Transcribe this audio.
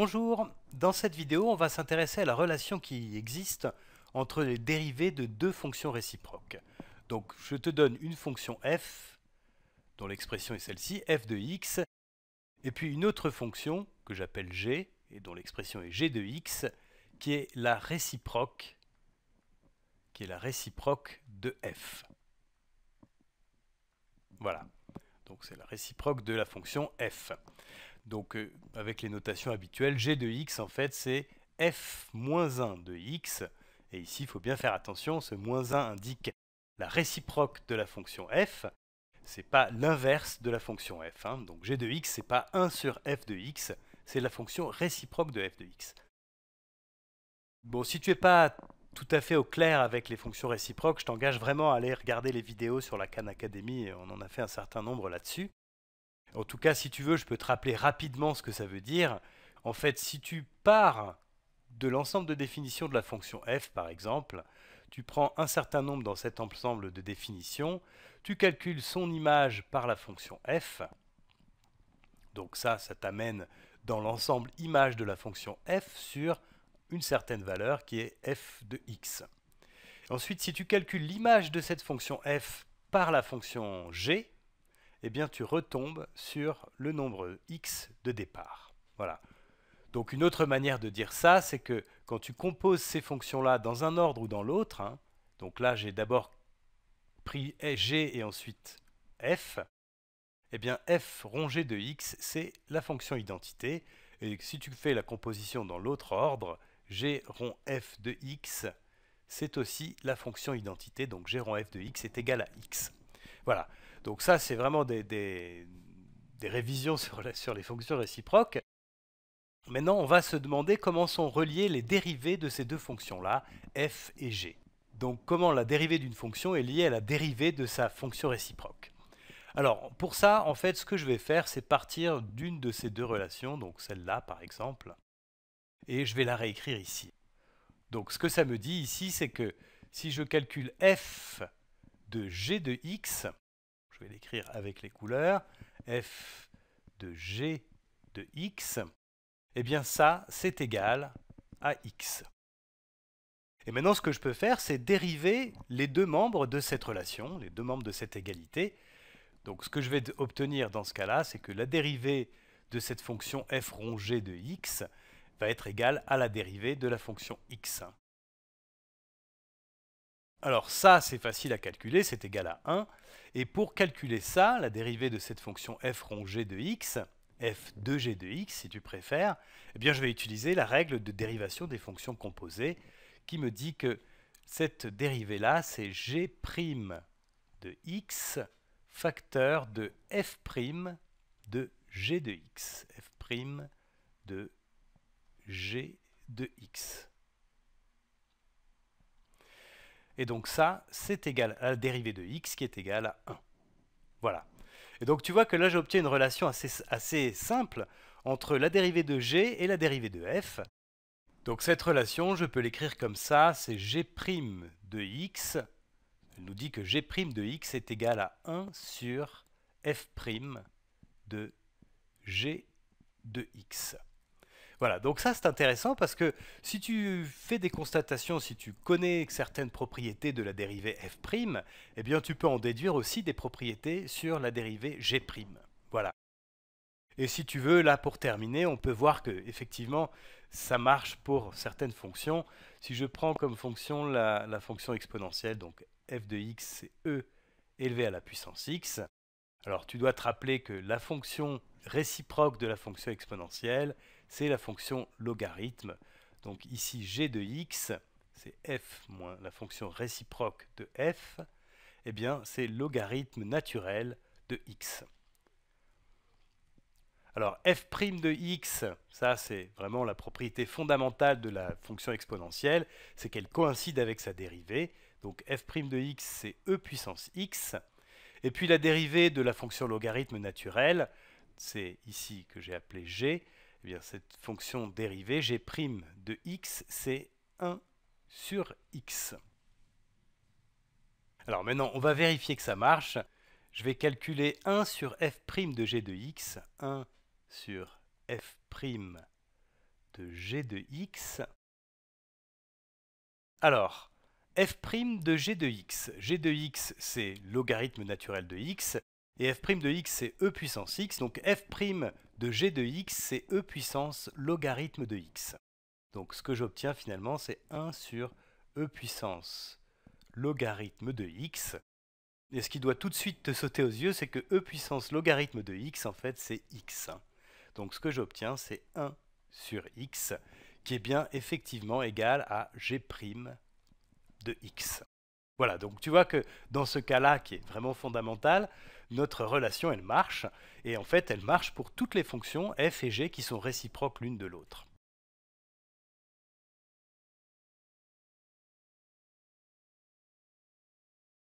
Bonjour, dans cette vidéo on va s'intéresser à la relation qui existe entre les dérivés de deux fonctions réciproques. Donc je te donne une fonction f, dont l'expression est celle-ci, f de x, et puis une autre fonction que j'appelle g, et dont l'expression est g de x, qui est la réciproque, qui est la réciproque de f. Voilà, donc c'est la réciproque de la fonction f. Donc euh, avec les notations habituelles, g de x en fait c'est f-1 moins de x. Et ici il faut bien faire attention, ce moins 1 indique la réciproque de la fonction f. C'est pas l'inverse de la fonction f. Hein. Donc g de x c'est pas 1 sur f de x, c'est la fonction réciproque de f de x. Bon, si tu n'es pas tout à fait au clair avec les fonctions réciproques, je t'engage vraiment à aller regarder les vidéos sur la Khan Academy, on en a fait un certain nombre là-dessus. En tout cas, si tu veux, je peux te rappeler rapidement ce que ça veut dire. En fait, si tu pars de l'ensemble de définitions de la fonction f, par exemple, tu prends un certain nombre dans cet ensemble de définitions, tu calcules son image par la fonction f, donc ça, ça t'amène dans l'ensemble image de la fonction f sur une certaine valeur qui est f de x. Ensuite, si tu calcules l'image de cette fonction f par la fonction g, eh bien tu retombes sur le nombre x de départ. Voilà. Donc une autre manière de dire ça, c'est que quand tu composes ces fonctions-là dans un ordre ou dans l'autre, hein, donc là j'ai d'abord pris e, g et ensuite f, eh bien f G de x, c'est la fonction identité. Et si tu fais la composition dans l'autre ordre, g rond f de x, c'est aussi la fonction identité. Donc g rond f de x est égal à x. Voilà. Donc ça, c'est vraiment des, révisions sur, sur les fonctions réciproques. Maintenant, on va se demander comment sont reliées les dérivées de ces deux fonctions-là, f et g. Donc comment la dérivée d'une fonction est liée à la dérivée de sa fonction réciproque. Alors pour ça, en fait, ce que je vais faire, c'est partir d'une de ces deux relations, donc celle-là par exemple, et je vais la réécrire ici. Donc ce que ça me dit ici, c'est que si je calcule f de g de x, je vais l'écrire avec les couleurs, f de g de x, et eh bien ça, c'est égal à x. Et maintenant, ce que je peux faire, c'est dériver les deux membres de cette relation, les deux membres de cette égalité. Donc ce que je vais obtenir dans ce cas-là, c'est que la dérivée de cette fonction f rond g de x va être égale à la dérivée de la fonction x. Alors ça, c'est facile à calculer, c'est égal à 1. Et pour calculer ça, la dérivée de cette fonction f rond g de x, f de g de x si tu préfères, eh bien je vais utiliser la règle de dérivation des fonctions composées qui me dit que cette dérivée-là, c'est g' de x facteur de f' de g x, f' de g de x. Et donc ça, c'est égal à la dérivée de x qui est égale à 1. Voilà. Et donc tu vois que là, j'obtiens une relation assez, assez simple entre la dérivée de g et la dérivée de f. Donc cette relation, je peux l'écrire comme ça, c'est g' de x. Elle nous dit que g' de x est égal à 1 sur f' de g de x. Voilà, donc ça c'est intéressant parce que si tu fais des constatations, si tu connais certaines propriétés de la dérivée f', eh bien tu peux en déduire aussi des propriétés sur la dérivée g'. Voilà. Et si tu veux, là pour terminer, on peut voir que effectivement ça marche pour certaines fonctions. Si je prends comme fonction la, la fonction exponentielle, donc f de x c'est e élevé à la puissance x, alors tu dois te rappeler que la fonction réciproque de la fonction exponentielle, c'est la fonction logarithme. Donc ici g de x, c'est f moins la fonction réciproque de f, eh bien c'est logarithme naturel de x. Alors f' de x, ça c'est vraiment la propriété fondamentale de la fonction exponentielle, c'est qu'elle coïncide avec sa dérivée. Donc f' de x c'est e puissance x. Et puis la dérivée de la fonction logarithme naturelle, c'est ici que j'ai appelé g, eh cette fonction dérivée, g' de x, c'est 1 sur x. Alors maintenant, on va vérifier que ça marche. Je vais calculer 1 sur f' de g de x, 1 sur f' de g de x. Alors, f' de g de x. g de x, c'est logarithme naturel de x. Et f' de x, c'est e puissance x. Donc f' de g de x, c'est e puissance logarithme de x. Donc ce que j'obtiens finalement, c'est 1 sur e puissance logarithme de x. Et ce qui doit tout de suite te sauter aux yeux, c'est que e puissance logarithme de x, en fait, c'est x. Donc ce que j'obtiens, c'est 1 sur x, qui est bien effectivement égal à g' de x. Voilà, donc tu vois que dans ce cas-là, qui est vraiment fondamental, notre relation, elle marche, et en fait, elle marche pour toutes les fonctions f et g qui sont réciproques l'une de l'autre.